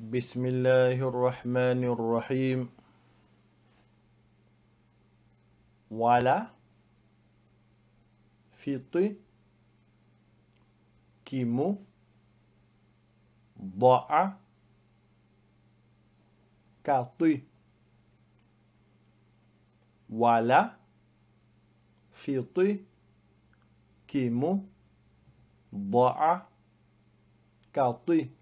بسم الله الرحمن الرحيم voilà فيطي كيمو ضاع كاطي voilà فيطي كيمو ضاع كاطي